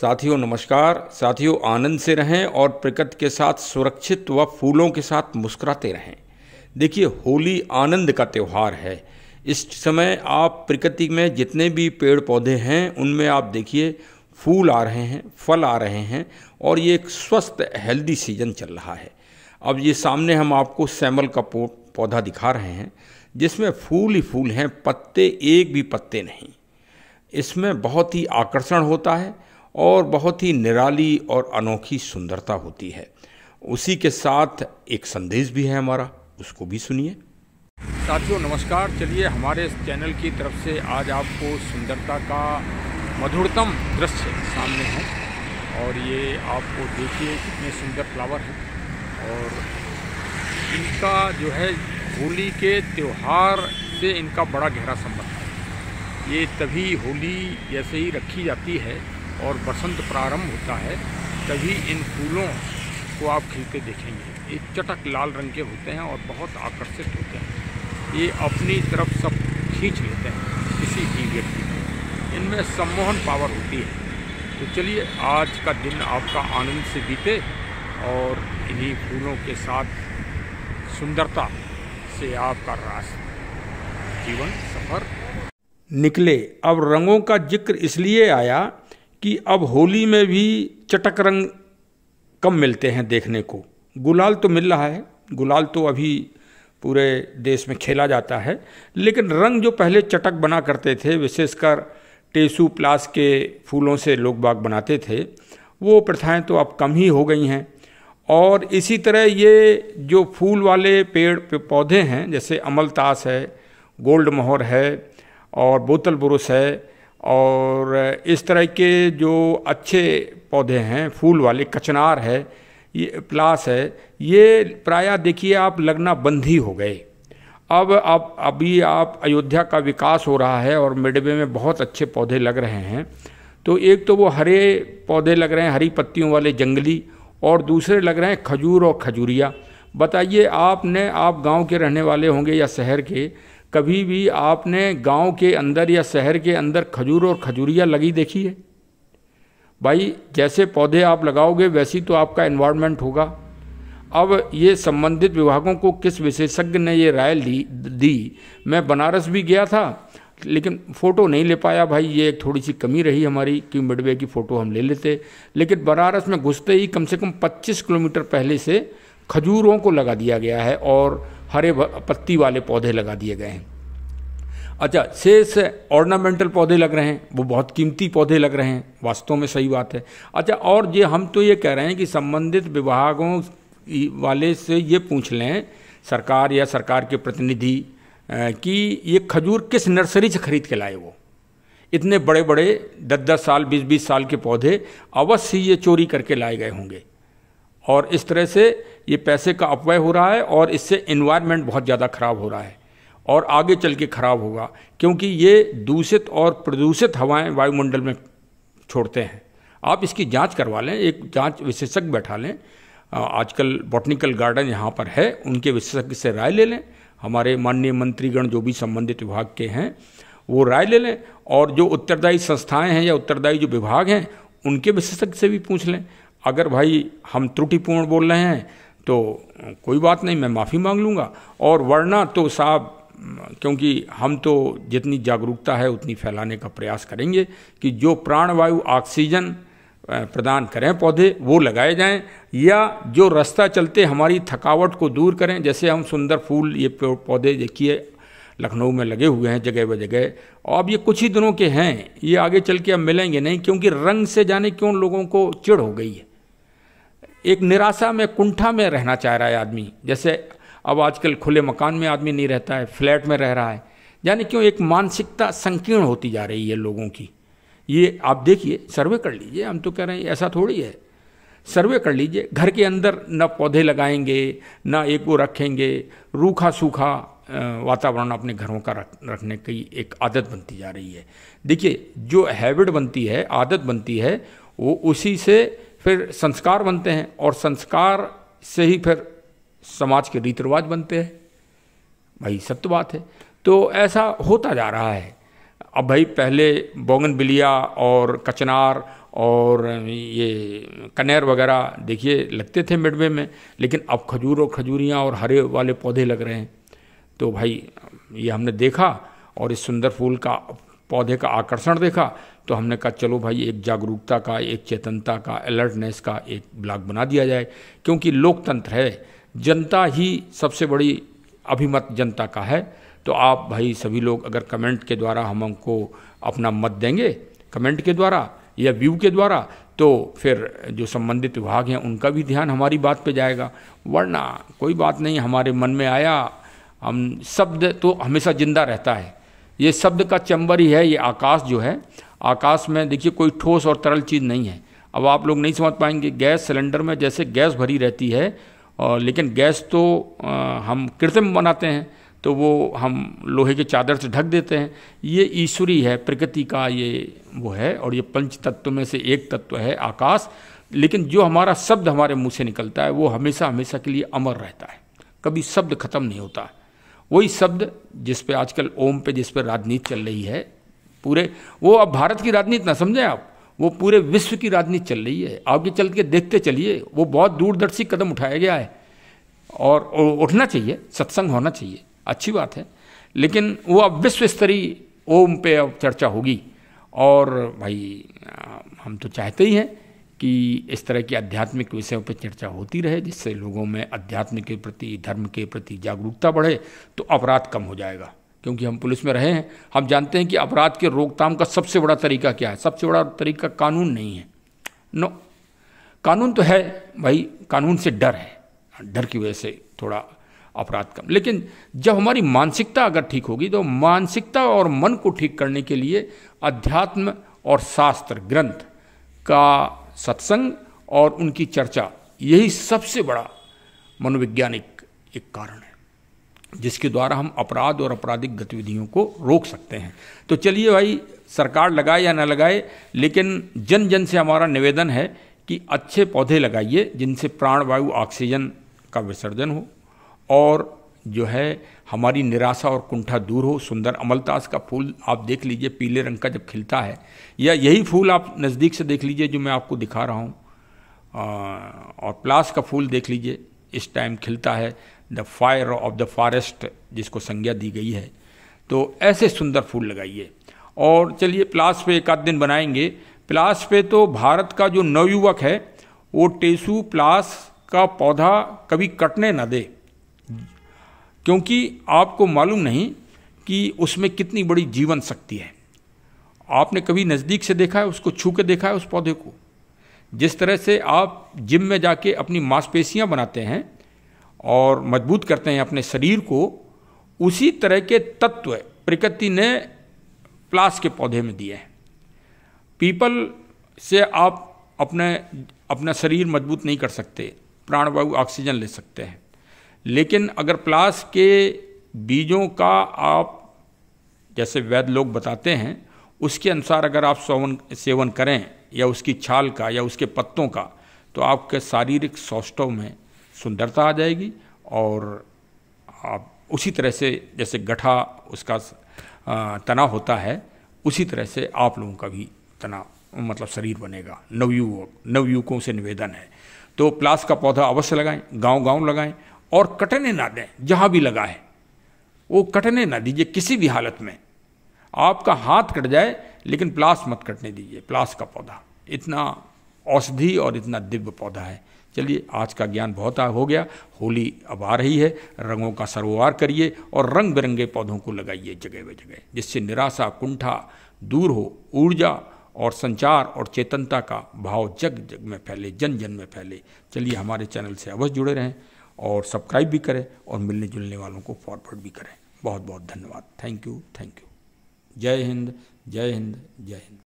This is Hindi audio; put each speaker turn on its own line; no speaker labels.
साथियों नमस्कार साथियों आनंद से रहें और प्रकृति के साथ सुरक्षित व फूलों के साथ मुस्कुराते रहें देखिए होली आनंद का त्यौहार है इस समय आप प्रकृति में जितने भी पेड़ पौधे हैं उनमें आप देखिए फूल आ रहे हैं फल आ रहे हैं और ये एक स्वस्थ हेल्दी सीजन चल रहा है अब ये सामने हम आपको सैमल का पौधा दिखा रहे हैं जिसमें फूल ही फूल हैं पत्ते एक भी पत्ते नहीं इसमें बहुत ही आकर्षण होता है और बहुत ही निराली और अनोखी सुंदरता होती है उसी के साथ एक संदेश भी है हमारा उसको भी सुनिए साथियों नमस्कार चलिए हमारे इस चैनल की तरफ से आज आपको सुंदरता का मधुरतम दृश्य सामने है और ये आपको देखिए कितने सुंदर फ्लावर हैं और इनका जो है होली के त्यौहार से इनका बड़ा गहरा संबंध है ये तभी होली जैसे ही रखी जाती है और बसंत प्रारंभ होता है तभी इन फूलों को आप खिलते देखेंगे ये चटक लाल रंग के होते हैं और बहुत आकर्षित होते हैं ये अपनी तरफ सब खींच लेते हैं किसी भी व्यक्ति को इनमें सम्मोहन पावर होती है तो चलिए आज का दिन आपका आनंद से बीते और इन्हीं फूलों के साथ सुंदरता से आपका रास जीवन सफर निकले अब रंगों का जिक्र इसलिए आया कि अब होली में भी चटक रंग कम मिलते हैं देखने को गुलाल तो मिल रहा है गुलाल तो अभी पूरे देश में खेला जाता है लेकिन रंग जो पहले चटक बना करते थे विशेषकर टेसू प्लास के फूलों से लोग बाग बनाते थे वो प्रथाएं तो अब कम ही हो गई हैं और इसी तरह ये जो फूल वाले पेड़ पे पौधे हैं जैसे अमलतास है गोल्ड मोहर है और बोतल बुरुस है और इस तरह के जो अच्छे पौधे हैं फूल वाले कचनार है ये प्लास है ये प्रायः देखिए आप लगना बंद ही हो गए अब आप अभी आप अयोध्या का विकास हो रहा है और मिडवे में बहुत अच्छे पौधे लग रहे हैं तो एक तो वो हरे पौधे लग रहे हैं हरी पत्तियों वाले जंगली और दूसरे लग रहे हैं खजूर और खजूरिया बताइए आपने आप गांव के रहने वाले होंगे या शहर के कभी भी आपने गांव के अंदर या शहर के अंदर खजूर और खजूरिया लगी देखी है भाई जैसे पौधे आप लगाओगे वैसी तो आपका इन्वायरमेंट होगा अब ये संबंधित विभागों को किस विशेषज्ञ ने ये राय ली दी मैं बनारस भी गया था लेकिन फ़ोटो नहीं ले पाया भाई ये एक थोड़ी सी कमी रही हमारी कि मिडवे की फ़ोटो हम ले लेते लेकिन बनारस में घुसते ही कम से कम 25 किलोमीटर पहले से खजूरों को लगा दिया गया है और हरे पत्ती वाले पौधे लगा दिए गए हैं अच्छा शेष ऑर्नामेंटल पौधे लग रहे हैं वो बहुत कीमती पौधे लग रहे हैं वास्तव में सही बात है अच्छा और ये हम तो ये कह रहे हैं कि संबंधित विभागों वाले से ये पूछ लें सरकार या सरकार के प्रतिनिधि कि ये खजूर किस नर्सरी से खरीद के लाए वो इतने बड़े बड़े दस दस साल बीस बीस साल के पौधे अवश्य ये चोरी करके लाए गए होंगे और इस तरह से ये पैसे का अपव्यय हो रहा है और इससे इन्वायरमेंट बहुत ज़्यादा खराब हो रहा है और आगे चल के खराब होगा क्योंकि ये दूषित और प्रदूषित हवाएं वायुमंडल में छोड़ते हैं आप इसकी जांच करवा लें एक जांच विशेषज्ञ बैठा लें आजकल बॉटनिकल गार्डन यहाँ पर है उनके विशेषज्ञ से राय ले लें हमारे माननीय मंत्रीगण जो भी संबंधित विभाग के हैं वो राय ले लें और जो उत्तरदायी संस्थाएं हैं या उत्तरदायी जो विभाग हैं उनके विशेषज्ञ से भी पूछ लें अगर भाई हम त्रुटिपूर्ण बोल रहे हैं तो कोई बात नहीं मैं माफ़ी मांग लूँगा और वरना तो साहब क्योंकि हम तो जितनी जागरूकता है उतनी फैलाने का प्रयास करेंगे कि जो प्राणवायु ऑक्सीजन प्रदान करें पौधे वो लगाए जाएं या जो रास्ता चलते हमारी थकावट को दूर करें जैसे हम सुंदर फूल ये पौधे देखिए लखनऊ में लगे हुए हैं जगह ब जगह और अब ये कुछ ही दिनों के हैं ये आगे चल के अब मिलेंगे नहीं क्योंकि रंग से जाने क्यों लोगों को चिड़ हो गई है एक निराशा में कुंठा में रहना चाह रहा है आदमी जैसे अब आजकल खुले मकान में आदमी नहीं रहता है फ्लैट में रह रहा है यानी क्यों एक मानसिकता संकीर्ण होती जा रही है लोगों की ये आप देखिए सर्वे कर लीजिए हम तो कह रहे हैं ऐसा थोड़ी है सर्वे कर लीजिए घर के अंदर न पौधे लगाएंगे न एक वो रखेंगे रूखा सूखा वातावरण अपने घरों का रख रखने की एक आदत बनती जा रही है देखिए जो हैबिट बनती है आदत बनती है वो उसी से फिर संस्कार बनते हैं और संस्कार से ही फिर समाज के रीति रिवाज बनते हैं भाई सत्य बात है तो ऐसा होता जा रहा है अब भाई पहले बोगन बिलिया और कचनार और ये कनेर वगैरह देखिए लगते थे मिडवे में लेकिन अब खजूर और खजूरियाँ और हरे वाले पौधे लग रहे हैं तो भाई ये हमने देखा और इस सुंदर फूल का पौधे का आकर्षण देखा तो हमने कहा चलो भाई एक जागरूकता का एक चेतनता का अलर्टनेस का एक ब्लॉक बना दिया जाए क्योंकि लोकतंत्र है जनता ही सबसे बड़ी अभिमत जनता का है तो आप भाई सभी लोग अगर कमेंट के द्वारा हम हमको अपना मत देंगे कमेंट के द्वारा या व्यू के द्वारा तो फिर जो संबंधित विभाग हैं उनका भी ध्यान हमारी बात पे जाएगा वरना कोई बात नहीं हमारे मन में आया हम शब्द तो हमेशा जिंदा रहता है ये शब्द का चंबर ही है ये आकाश जो है आकाश में देखिए कोई ठोस और तरल चीज़ नहीं है अब आप लोग नहीं समझ पाएंगे गैस सिलेंडर में जैसे गैस भरी रहती है और लेकिन गैस तो आ, हम कृत्रिम बनाते हैं तो वो हम लोहे के चादर से ढक देते हैं ये ईश्वरी है प्रकृति का ये वो है और ये पंच तत्व में से एक तत्व है आकाश लेकिन जो हमारा शब्द हमारे मुँह से निकलता है वो हमेशा हमेशा के लिए अमर रहता है कभी शब्द खत्म नहीं होता है वही शब्द जिस पे आजकल ओम पे जिस पे राजनीति चल रही है पूरे वो अब भारत की राजनीति ना समझें आप वो पूरे विश्व की राजनीति चल रही है आगे चल के देखते चलिए वो बहुत दूरदर्शी कदम उठाया गया है और उठना चाहिए सत्संग होना चाहिए अच्छी बात है लेकिन वो अब विश्व स्तरीय ओम पे अब चर्चा होगी और भाई हम तो चाहते ही हैं कि इस तरह की आध्यात्मिक विषयों पर चर्चा होती रहे जिससे लोगों में अध्यात्म के प्रति धर्म के प्रति जागरूकता बढ़े तो अपराध कम हो जाएगा क्योंकि हम पुलिस में रहे हैं हम जानते हैं कि अपराध के रोकथाम का सबसे बड़ा तरीका क्या है सबसे बड़ा तरीका कानून नहीं है नो कानून तो है भाई कानून से डर है डर की वजह से थोड़ा अपराध कम लेकिन जब हमारी मानसिकता अगर ठीक होगी तो मानसिकता और मन को ठीक करने के लिए अध्यात्म और शास्त्र ग्रंथ का सत्संग और उनकी चर्चा यही सबसे बड़ा मनोवैज्ञानिक एक कारण है जिसके द्वारा हम अपराध और आपराधिक गतिविधियों को रोक सकते हैं तो चलिए भाई सरकार लगाए या न लगाए लेकिन जन जन से हमारा निवेदन है कि अच्छे पौधे लगाइए जिनसे प्राणवायु ऑक्सीजन का विसर्जन हो और जो है हमारी निराशा और कुंठा दूर हो सुंदर अमलतास का फूल आप देख लीजिए पीले रंग का जब खिलता है या यही फूल आप नज़दीक से देख लीजिए जो मैं आपको दिखा रहा हूँ और प्लास का फूल देख लीजिए इस टाइम खिलता है the fire of the forest जिसको संज्ञा दी गई है तो ऐसे सुंदर फूल लगाइए और चलिए प्लास पे एक आध दिन बनाएंगे प्लास पे तो भारत का जो नवयुवक है वो टेसू प्लास का पौधा कभी कटने ना दे क्योंकि आपको मालूम नहीं कि उसमें कितनी बड़ी जीवन शक्ति है आपने कभी नज़दीक से देखा है उसको छू के देखा है उस पौधे को जिस तरह से आप जिम में जाके अपनी मांसपेशियां बनाते हैं और मजबूत करते हैं अपने शरीर को उसी तरह के तत्व प्रकृति ने प्लास के पौधे में दिए हैं पीपल से आप अपने अपना शरीर मजबूत नहीं कर सकते प्राणवायु ऑक्सीजन ले सकते हैं लेकिन अगर प्लास के बीजों का आप जैसे वैद्य लोग बताते हैं उसके अनुसार अगर आप सवन सेवन करें या उसकी छाल का या उसके पत्तों का तो आपके शारीरिक सौष्ठव में सुंदरता आ जाएगी और आप उसी तरह से जैसे गठा उसका तना होता है उसी तरह से आप लोगों का भी तना मतलब शरीर बनेगा नवयुवक नवयुवकों से निवेदन है तो प्लास का पौधा अवश्य लगाएं गांव गांव लगाएं और कटने ना दें जहाँ भी लगा है वो कटने ना दीजिए किसी भी हालत में आपका हाथ कट जाए लेकिन प्लास मत कटने दीजिए प्लास का पौधा इतना औषधि और इतना दिव्य पौधा है चलिए आज का ज्ञान बहुत हो गया होली अब आ रही है रंगों का सरोवार करिए और रंग बिरंगे पौधों को लगाइए जगह ब जगह जिससे निराशा कुंठा दूर हो ऊर्जा और संचार और चेतनता का भाव जग जग में फैले जन जन में फैले चलिए हमारे चैनल से अवश्य जुड़े रहें और सब्सक्राइब भी करें और मिलने जुलने वालों को फॉरवर्ड भी करें बहुत बहुत धन्यवाद थैंक यू थैंक यू जय हिंद जय हिंद जय हिंद